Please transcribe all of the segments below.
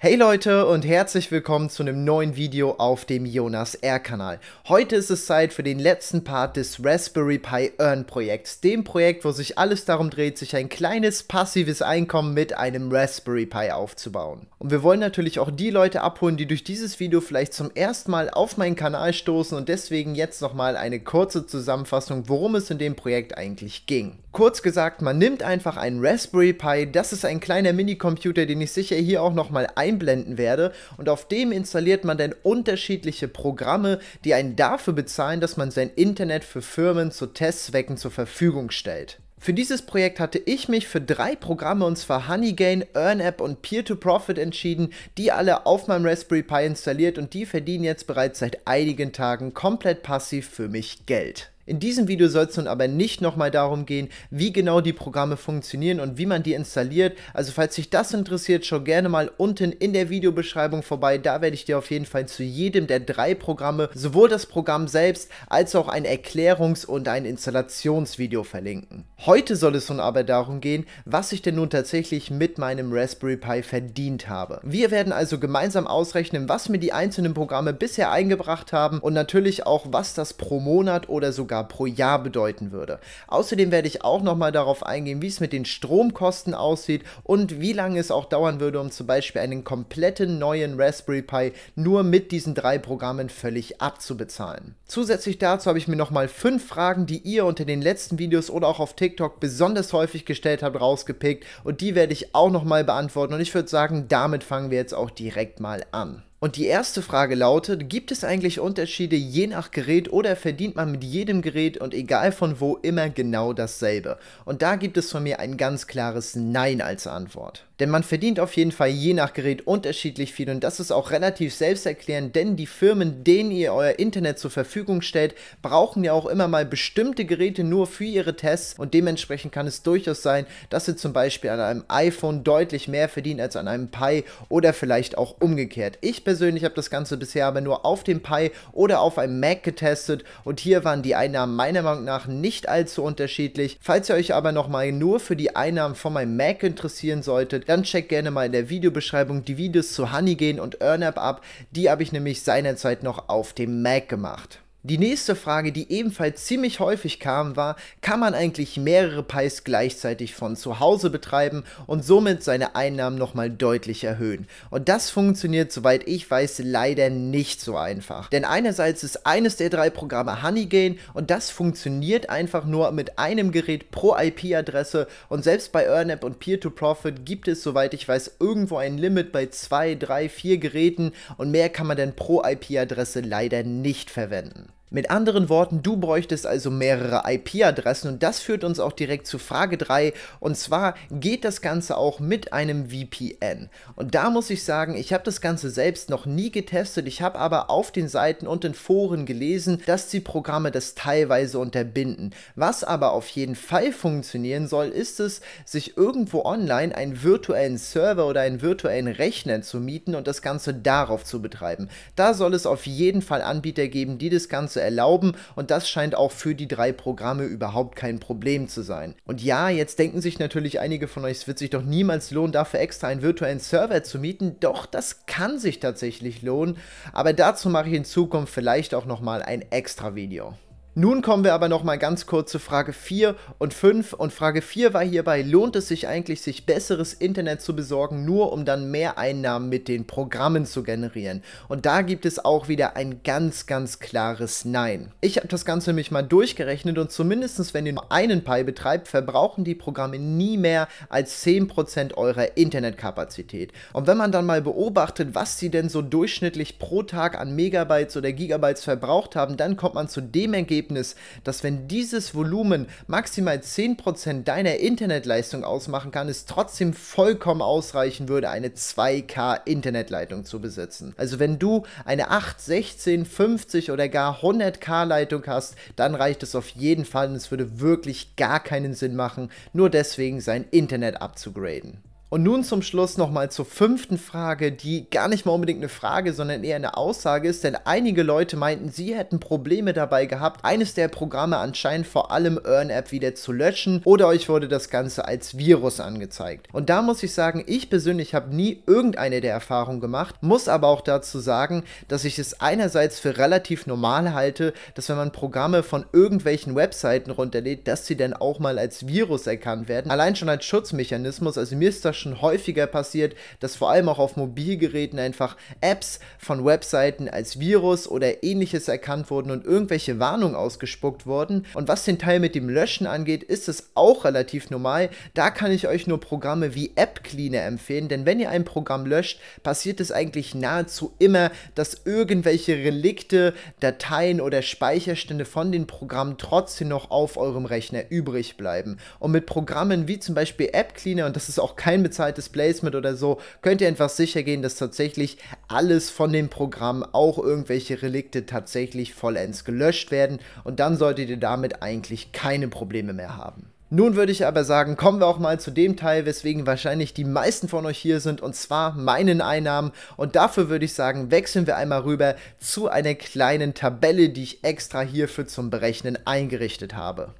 Hey Leute und herzlich willkommen zu einem neuen Video auf dem Jonas R Kanal. Heute ist es Zeit für den letzten Part des Raspberry Pi Earn Projekts, dem Projekt, wo sich alles darum dreht, sich ein kleines passives Einkommen mit einem Raspberry Pi aufzubauen. Und wir wollen natürlich auch die Leute abholen, die durch dieses Video vielleicht zum ersten Mal auf meinen Kanal stoßen und deswegen jetzt nochmal eine kurze Zusammenfassung, worum es in dem Projekt eigentlich ging. Kurz gesagt, man nimmt einfach einen Raspberry Pi, das ist ein kleiner Minicomputer, den ich sicher hier auch nochmal ein einblenden werde. Und auf dem installiert man dann unterschiedliche Programme, die einen dafür bezahlen, dass man sein Internet für Firmen zu Testzwecken zur Verfügung stellt. Für dieses Projekt hatte ich mich für drei Programme, und zwar Honeygain, EarnApp und Peer-to-Profit entschieden, die alle auf meinem Raspberry Pi installiert und die verdienen jetzt bereits seit einigen Tagen komplett passiv für mich Geld. In diesem Video soll es nun aber nicht nochmal darum gehen, wie genau die Programme funktionieren und wie man die installiert. Also falls dich das interessiert, schau gerne mal unten in der Videobeschreibung vorbei. Da werde ich dir auf jeden Fall zu jedem der drei Programme sowohl das Programm selbst als auch ein Erklärungs- und ein Installationsvideo verlinken. Heute soll es nun aber darum gehen, was ich denn nun tatsächlich mit meinem Raspberry Pi verdient habe. Wir werden also gemeinsam ausrechnen, was mir die einzelnen Programme bisher eingebracht haben und natürlich auch, was das pro Monat oder sogar Dollar pro Jahr bedeuten würde. Außerdem werde ich auch nochmal darauf eingehen, wie es mit den Stromkosten aussieht und wie lange es auch dauern würde, um zum Beispiel einen kompletten neuen Raspberry Pi nur mit diesen drei Programmen völlig abzubezahlen. Zusätzlich dazu habe ich mir nochmal fünf Fragen, die ihr unter den letzten Videos oder auch auf TikTok besonders häufig gestellt habt, rausgepickt und die werde ich auch nochmal beantworten und ich würde sagen, damit fangen wir jetzt auch direkt mal an. Und die erste Frage lautet, gibt es eigentlich Unterschiede je nach Gerät oder verdient man mit jedem Gerät und egal von wo immer genau dasselbe? Und da gibt es von mir ein ganz klares Nein als Antwort. Denn man verdient auf jeden Fall je nach Gerät unterschiedlich viel und das ist auch relativ selbsterklärend, denn die Firmen, denen ihr euer Internet zur Verfügung stellt, brauchen ja auch immer mal bestimmte Geräte nur für ihre Tests und dementsprechend kann es durchaus sein, dass ihr zum Beispiel an einem iPhone deutlich mehr verdient als an einem Pi oder vielleicht auch umgekehrt. Ich persönlich habe das Ganze bisher aber nur auf dem Pi oder auf einem Mac getestet und hier waren die Einnahmen meiner Meinung nach nicht allzu unterschiedlich. Falls ihr euch aber nochmal nur für die Einnahmen von meinem Mac interessieren solltet, dann check gerne mal in der Videobeschreibung die Videos zu Honeygain und EarnApp ab. Die habe ich nämlich seinerzeit noch auf dem Mac gemacht. Die nächste Frage, die ebenfalls ziemlich häufig kam, war, kann man eigentlich mehrere Pies gleichzeitig von zu Hause betreiben und somit seine Einnahmen nochmal deutlich erhöhen? Und das funktioniert, soweit ich weiß, leider nicht so einfach. Denn einerseits ist eines der drei Programme Honeygain und das funktioniert einfach nur mit einem Gerät pro IP-Adresse und selbst bei EarnApp und Peer-to-Profit gibt es, soweit ich weiß, irgendwo ein Limit bei zwei, drei, vier Geräten und mehr kann man dann pro IP-Adresse leider nicht verwenden. Mit anderen Worten, du bräuchtest also mehrere IP-Adressen und das führt uns auch direkt zu Frage 3 und zwar geht das Ganze auch mit einem VPN. Und da muss ich sagen, ich habe das Ganze selbst noch nie getestet, ich habe aber auf den Seiten und in Foren gelesen, dass die Programme das teilweise unterbinden. Was aber auf jeden Fall funktionieren soll, ist es, sich irgendwo online einen virtuellen Server oder einen virtuellen Rechner zu mieten und das Ganze darauf zu betreiben. Da soll es auf jeden Fall Anbieter geben, die das Ganze Abschlüsse erlauben und das scheint auch für die drei Programme überhaupt kein Problem zu sein. Und ja, jetzt denken sich natürlich einige von euch, es wird sich doch niemals lohnen, dafür extra einen virtuellen Server zu mieten. Doch, das kann sich tatsächlich lohnen, aber dazu mache ich in Zukunft vielleicht auch nochmal ein extra Video. Nun kommen wir aber nochmal ganz kurz zu Frage 4 und 5. Und Frage 4 war hierbei, lohnt es sich eigentlich, sich besseres Internet zu besorgen, nur um dann mehr Einnahmen mit den Programmen zu generieren? Und da gibt es auch wieder ein ganz, ganz klares Nein. Ich habe das Ganze nämlich mal durchgerechnet und zumindest wenn ihr nur einen Pi betreibt, verbrauchen die Programme nie mehr als 10% eurer Internetkapazität. Und wenn man dann mal beobachtet, was sie denn so durchschnittlich pro Tag an Megabytes oder Gigabytes verbraucht haben, dann kommt man zu dem Ergebnis, Ergebnis, dass wenn dieses Volumen maximal 10% deiner Internetleistung ausmachen kann, es trotzdem vollkommen ausreichen würde, eine 2K Internetleitung zu besitzen. Also wenn du eine 8, 16, 50 oder gar 100K Leitung hast, dann reicht es auf jeden Fall und es würde wirklich gar keinen Sinn machen, nur deswegen sein Internet abzugraden. Und nun zum Schluss nochmal zur fünften Frage, die gar nicht mal unbedingt eine Frage, sondern eher eine Aussage ist, denn einige Leute meinten, sie hätten Probleme dabei gehabt, eines der Programme anscheinend vor allem EarnApp wieder zu löschen oder euch wurde das Ganze als Virus angezeigt. Und da muss ich sagen, ich persönlich habe nie irgendeine der Erfahrungen gemacht, muss aber auch dazu sagen, dass ich es einerseits für relativ normal halte, dass wenn man Programme von irgendwelchen Webseiten runterlädt, dass sie dann auch mal als Virus erkannt werden. Allein schon als Schutzmechanismus, also mir ist das schon häufiger passiert, dass vor allem auch auf Mobilgeräten einfach Apps von Webseiten als Virus oder ähnliches erkannt wurden und irgendwelche Warnungen ausgespuckt wurden. Und was den Teil mit dem Löschen angeht, ist es auch relativ normal. Da kann ich euch nur Programme wie App Cleaner empfehlen, denn wenn ihr ein Programm löscht, passiert es eigentlich nahezu immer, dass irgendwelche Relikte, Dateien oder Speicherstände von den Programmen trotzdem noch auf eurem Rechner übrig bleiben. Und mit Programmen wie zum Beispiel App Cleaner, und das ist auch kein unbezahltes Placement oder so, könnt ihr einfach sicher gehen, dass tatsächlich alles von dem Programm, auch irgendwelche Relikte tatsächlich vollends gelöscht werden und dann solltet ihr damit eigentlich keine Probleme mehr haben. Nun würde ich aber sagen, kommen wir auch mal zu dem Teil, weswegen wahrscheinlich die meisten von euch hier sind, und zwar meinen Einnahmen. Und dafür würde ich sagen, wechseln wir einmal rüber zu einer kleinen Tabelle, die ich extra hierfür zum Berechnen eingerichtet habe.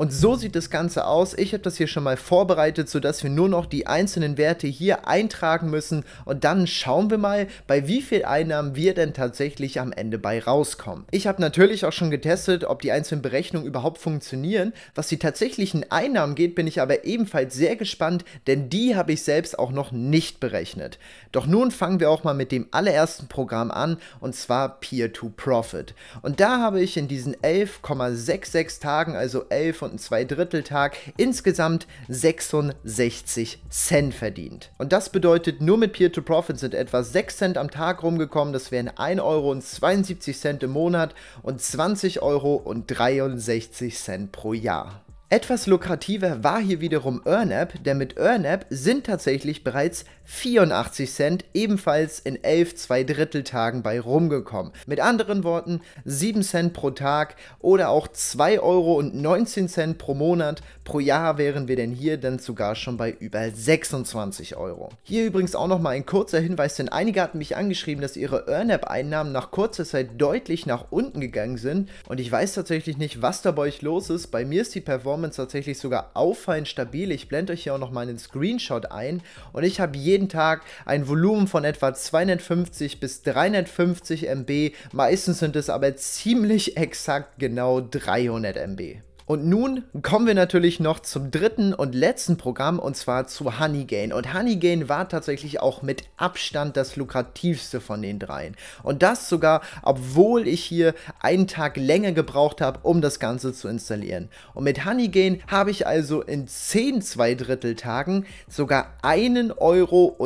Und so sieht das Ganze aus. Ich habe das hier schon mal vorbereitet, sodass wir nur noch die einzelnen Werte hier eintragen müssen. Und dann schauen wir mal, bei wie viel Einnahmen wir denn tatsächlich am Ende bei rauskommen. Ich habe natürlich auch schon getestet, ob die einzelnen Berechnungen überhaupt funktionieren. Was die tatsächlichen Einnahmen geht, bin ich aber ebenfalls sehr gespannt, denn die habe ich selbst auch noch nicht berechnet. Doch nun fangen wir auch mal mit dem allerersten Programm an, und zwar Peer-to-Profit. Und da habe ich in diesen 11,66 Tagen, also 11 und und ein Zweidritteltag insgesamt 66 Cent verdient. Und das bedeutet, nur mit Peer-to-Profit sind etwa 6 Cent am Tag rumgekommen, das wären 1,72 Euro im Monat und 20,63 Euro pro Jahr. Etwas lukrativer war hier wiederum EarnApp, denn mit EarnApp sind tatsächlich bereits 84 Cent ebenfalls in 11 zwei bei rumgekommen. Mit anderen Worten 7 Cent pro Tag oder auch 2,19 Euro pro Monat. Pro Jahr wären wir denn hier dann sogar schon bei über 26 Euro. Hier übrigens auch nochmal ein kurzer Hinweis, denn einige hatten mich angeschrieben, dass ihre EarnApp-Einnahmen nach kurzer Zeit deutlich nach unten gegangen sind und ich weiß tatsächlich nicht, was da bei euch los ist. Bei mir ist die Performance Performance tatsächlich sogar auffallend stabil. Ich blende euch hier auch noch mal einen Screenshot ein und ich habe jeden Tag ein Volumen von etwa 250 bis 350 MB. Meistens sind es aber ziemlich exakt genau 300 MB. Und nun kommen wir natürlich noch zum dritten und letzten Programm und zwar zu Honeygain. Und Honeygain war tatsächlich auch mit Abstand das lukrativste von den dreien. Und das sogar, obwohl ich hier einen Tag länger gebraucht habe, um das Ganze zu installieren. Und mit Honeygain habe ich also in 10 Zweidrittel Tagen sogar 1,41 Euro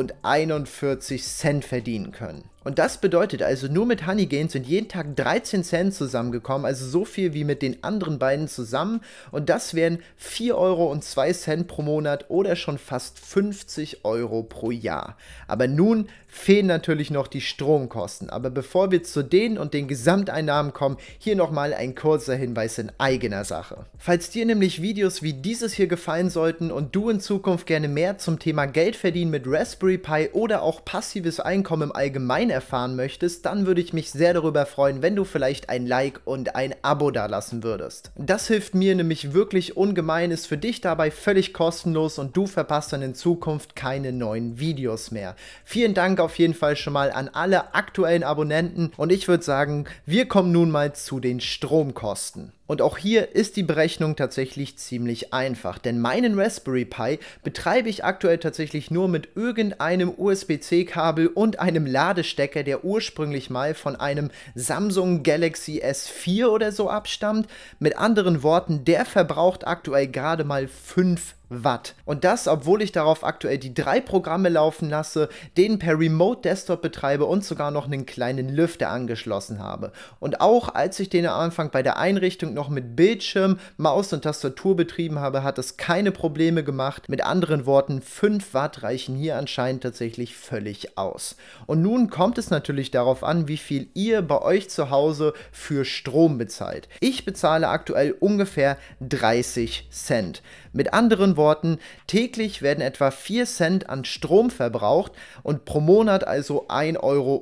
verdienen können. Und das bedeutet also, nur mit Honeygain sind jeden Tag 13 Cent zusammengekommen, also so viel wie mit den anderen beiden zusammen. Und das wären 4 Euro und 2 Cent pro Monat oder schon fast 50 Euro pro Jahr. Aber nun fehlen natürlich noch die Stromkosten. Aber bevor wir zu denen und den Gesamteinnahmen kommen, hier nochmal ein kurzer Hinweis in eigener Sache. Falls dir nämlich Videos wie dieses hier gefallen sollten und du in Zukunft gerne mehr zum Thema Geld verdienen mit Raspberry Pi oder auch passives Einkommen im Allgemeinen erfahren möchtest, dann würde ich mich sehr darüber freuen, wenn du vielleicht ein Like und ein Abo da lassen würdest. Das hilft mir nämlich wirklich ungemein, ist für dich dabei völlig kostenlos und du verpasst dann in Zukunft keine neuen Videos mehr. Vielen Dank auf jeden Fall schon mal an alle aktuellen Abonnenten und ich würde sagen, wir kommen nun mal zu den Stromkosten. Und auch hier ist die Berechnung tatsächlich ziemlich einfach, denn meinen Raspberry Pi betreibe ich aktuell tatsächlich nur mit irgendeinem USB-C-Kabel und einem Ladestecker, der ursprünglich mal von einem Samsung Galaxy S4 oder so abstammt. Mit anderen Worten, der verbraucht aktuell gerade mal 5 Watt. Und das, obwohl ich darauf aktuell die drei Programme laufen lasse, den per Remote Desktop betreibe und sogar noch einen kleinen Lüfter angeschlossen habe. Und auch als ich den am Anfang bei der Einrichtung noch mit Bildschirm, Maus und Tastatur betrieben habe, hat es keine Probleme gemacht. Mit anderen Worten, 5 Watt reichen hier anscheinend tatsächlich völlig aus. Und nun kommt es natürlich darauf an, wie viel ihr bei euch zu Hause für Strom bezahlt. Ich bezahle aktuell ungefähr 30 Cent. Mit anderen Worten, Worten, täglich werden etwa 4 Cent an Strom verbraucht und pro Monat also 1,10 Euro.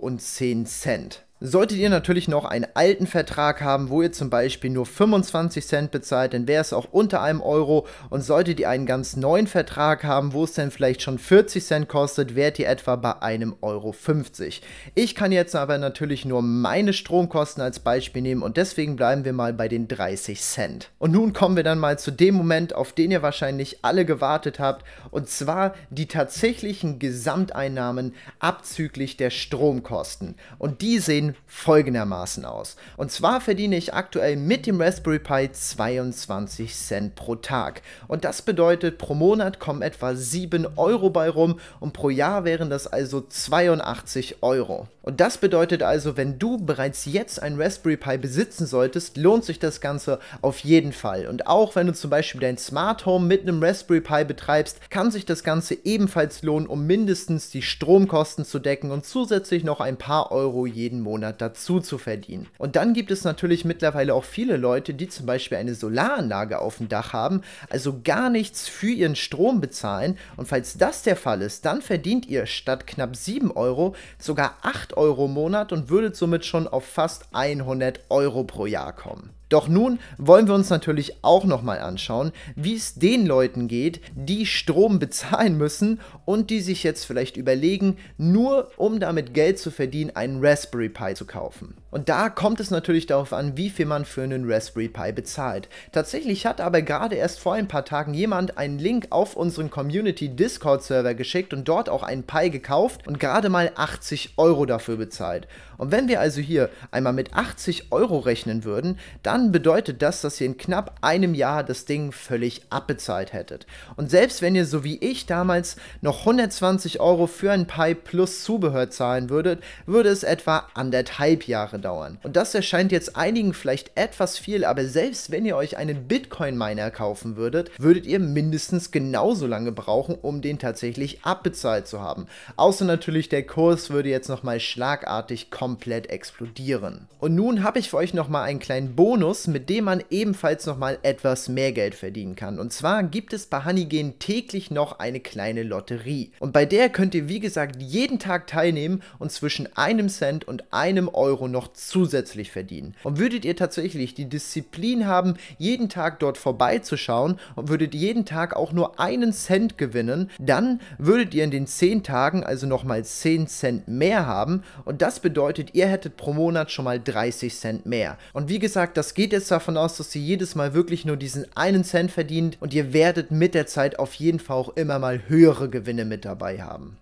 Solltet ihr natürlich noch einen alten Vertrag haben, wo ihr zum Beispiel nur 25 Cent bezahlt, dann wäre es auch unter einem Euro. Und solltet ihr einen ganz neuen Vertrag haben, wo es dann vielleicht schon 40 Cent kostet, wärt ihr etwa bei einem Euro 50. Ich kann jetzt aber natürlich nur meine Stromkosten als Beispiel nehmen und deswegen bleiben wir mal bei den 30 Cent. Und nun kommen wir dann mal zu dem Moment, auf den ihr wahrscheinlich alle gewartet habt und zwar die tatsächlichen Gesamteinnahmen abzüglich der Stromkosten. Und die sehen folgendermaßen aus. Und zwar verdiene ich aktuell mit dem Raspberry Pi 22 Cent pro Tag. Und das bedeutet, pro Monat kommen etwa 7 Euro bei rum und pro Jahr wären das also 82 Euro. Und das bedeutet also, wenn du bereits jetzt ein Raspberry Pi besitzen solltest, lohnt sich das Ganze auf jeden Fall. Und auch wenn du zum Beispiel dein Smart Home mit einem Raspberry Pi betreibst, kann sich das Ganze ebenfalls lohnen, um mindestens die Stromkosten zu decken und zusätzlich noch ein paar Euro jeden Monat Monat dazu zu verdienen. Und dann gibt es natürlich mittlerweile auch viele Leute, die zum Beispiel eine Solaranlage auf dem Dach haben, also gar nichts für ihren Strom bezahlen. Und falls das der Fall ist, dann verdient ihr statt knapp 7 Euro sogar 8 Euro im Monat und würdet somit schon auf fast 100 Euro pro Jahr kommen. Doch nun wollen wir uns natürlich auch nochmal anschauen, wie es den Leuten geht, die Strom bezahlen müssen und die sich jetzt vielleicht überlegen, nur um damit Geld zu verdienen, einen Raspberry Pi zu kaufen. Und da kommt es natürlich darauf an, wie viel man für einen Raspberry Pi bezahlt. Tatsächlich hat aber gerade erst vor ein paar Tagen jemand einen Link auf unseren Community Discord Server geschickt und dort auch einen Pi gekauft und gerade mal 80 Euro dafür bezahlt. Und wenn wir also hier einmal mit 80 Euro rechnen würden, dann bedeutet das, dass ihr in knapp einem Jahr das Ding völlig abbezahlt hättet. Und selbst wenn ihr so wie ich damals noch 120 Euro für ein Pi plus Zubehör zahlen würdet, würde es etwa anderthalb Jahre dauern. Und das erscheint jetzt einigen vielleicht etwas viel, aber selbst wenn ihr euch einen Bitcoin-Miner kaufen würdet, würdet ihr mindestens genauso lange brauchen, um den tatsächlich abbezahlt zu haben. Außer natürlich der Kurs würde jetzt nochmal schlagartig komplett explodieren. Und nun habe ich für euch nochmal einen kleinen Bonus, mit dem man ebenfalls nochmal etwas mehr Geld verdienen kann. Und zwar gibt es bei Honeygen täglich noch eine kleine Lotterie. Und bei der könnt ihr wie gesagt jeden Tag teilnehmen und zwischen einem Cent und einem Euro noch zusätzlich verdienen. Und würdet ihr tatsächlich die Disziplin haben, jeden Tag dort vorbeizuschauen und würdet jeden Tag auch nur einen Cent gewinnen, dann würdet ihr in den 10 Tagen also nochmal 10 Cent mehr haben und das bedeutet, ihr hättet pro Monat schon mal 30 Cent mehr. Und wie gesagt, das geht jetzt davon aus, dass ihr jedes Mal wirklich nur diesen einen Cent verdient und ihr werdet mit der Zeit auf jeden Fall auch immer mal höhere Gewinne mit dabei haben.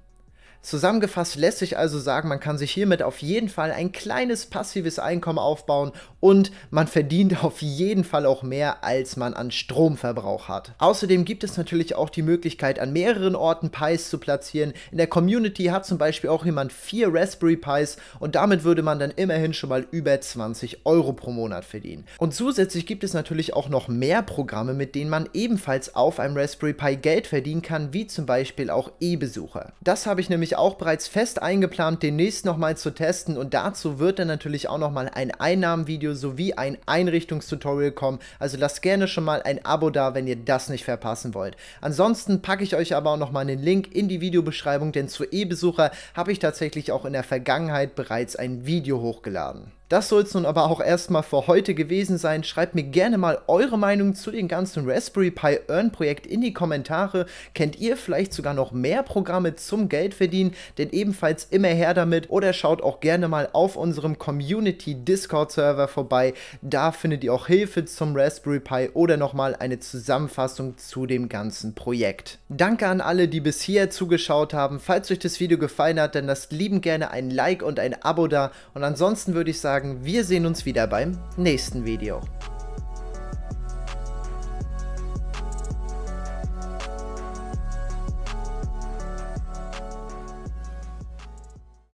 Zusammengefasst lässt sich also sagen, man kann sich hiermit auf jeden Fall ein kleines passives Einkommen aufbauen und man verdient auf jeden Fall auch mehr, als man an Stromverbrauch hat. Außerdem gibt es natürlich auch die Möglichkeit, an mehreren Orten Pies zu platzieren. In der Community hat zum Beispiel auch jemand vier Raspberry Pis und damit würde man dann immerhin schon mal über 20 Euro pro Monat verdienen. Und zusätzlich gibt es natürlich auch noch mehr Programme, mit denen man ebenfalls auf einem Raspberry Pi Geld verdienen kann, wie zum Beispiel auch E-Besucher. Das habe ich nämlich natürlich auch bereits fest eingeplant, demnächst nochmal zu testen und dazu wird dann natürlich auch nochmal ein Einnahmenvideo sowie ein Einrichtungstutorial kommen. Also lasst gerne schon mal ein Abo da, wenn ihr das nicht verpassen wollt. Ansonsten packe ich euch aber auch nochmal einen Link in die Videobeschreibung, denn zu E-Besucher habe ich tatsächlich auch in der Vergangenheit bereits ein Video hochgeladen. Das soll es nun aber auch erstmal für heute gewesen sein. Schreibt mir gerne mal eure Meinung zu dem ganzen Raspberry Pi Earn Projekt in die Kommentare. Kennt ihr vielleicht sogar noch mehr Programme zum Geld verdienen? Denn ebenfalls immer her damit. Oder schaut auch gerne mal auf unserem Community Discord Server vorbei. Da findet ihr auch Hilfe zum Raspberry Pi oder nochmal eine Zusammenfassung zu dem ganzen Projekt. Danke an alle, die bis hier zugeschaut haben. Falls euch das Video gefallen hat, dann lasst lieben gerne ein Like und ein Abo da. Und ansonsten würde ich sagen, sagen, wir sehen uns wieder beim nächsten Video.